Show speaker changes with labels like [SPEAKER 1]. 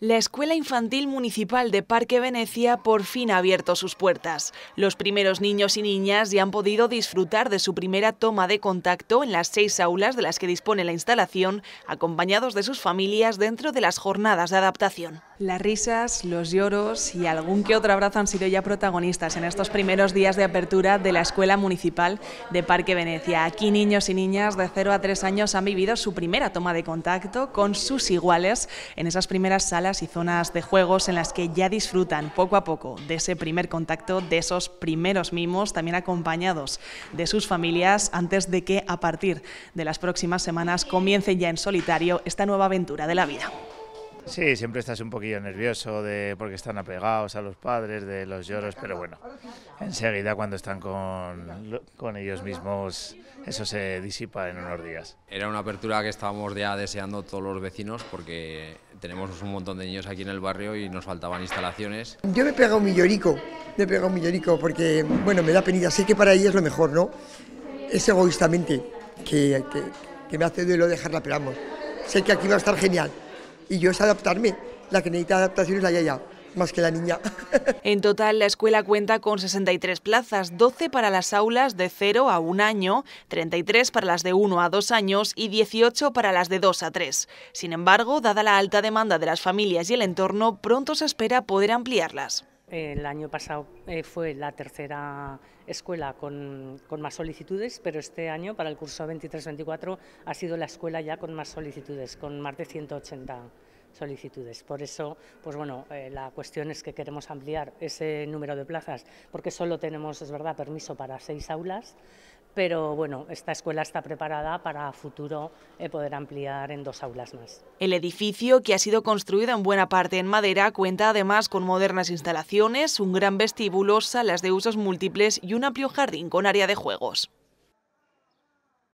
[SPEAKER 1] La Escuela Infantil Municipal de Parque Venecia por fin ha abierto sus puertas. Los primeros niños y niñas ya han podido disfrutar de su primera toma de contacto en las seis aulas de las que dispone la instalación, acompañados de sus familias dentro de las jornadas de adaptación. Las risas, los lloros y algún que otro abrazo han sido ya protagonistas en estos primeros días de apertura de la Escuela Municipal de Parque Venecia. Aquí niños y niñas de 0 a 3 años han vivido su primera toma de contacto con sus iguales en esas primeras salas y zonas de juegos en las que ya disfrutan poco a poco de ese primer contacto, de esos primeros mimos, también acompañados de sus familias, antes de que a partir de las próximas semanas comience ya en solitario esta nueva aventura de la vida. Sí, siempre estás un poquillo nervioso de porque están apegados a los padres, de los lloros, pero bueno, enseguida cuando están con, con ellos mismos, eso se disipa
[SPEAKER 2] en unos días. Era una apertura que estábamos ya deseando todos los vecinos porque tenemos un montón de niños aquí en el barrio y nos faltaban instalaciones.
[SPEAKER 3] Yo me he pegado un llorico, me he pegado un llorico porque, bueno, me da penita, sé que para ella es lo mejor, ¿no? Es egoístamente que, que, que me hace duelo dejarla, pero vamos, sé que aquí va a estar genial y yo es adaptarme. La que necesita adaptación es la yaya, más que la niña.
[SPEAKER 1] En total, la escuela cuenta con 63 plazas, 12 para las aulas de 0 a 1 año, 33 para las de 1 a 2 años y 18 para las de 2 a 3. Sin embargo, dada la alta demanda de las
[SPEAKER 2] familias y el entorno, pronto se espera poder ampliarlas. El año pasado eh, fue la tercera escuela con, más solicitudes, pero este año para el curso 23-24 ha sido la escuela ya con más solicitudes, con más de 180 solicitudes. Por eso, pues bueno, eh, la cuestión es que queremos ampliar ese número de plazas, porque solo tenemos, es verdad, permiso para seis aulas, pero bueno, esta escuela está preparada para futuro eh, poder ampliar en dos aulas más.
[SPEAKER 1] El edificio, que ha sido construido en buena parte en madera, cuenta además con modernas instalaciones, un gran vestíbulo, salas de usos múltiples y un amplio jardín con área de juegos.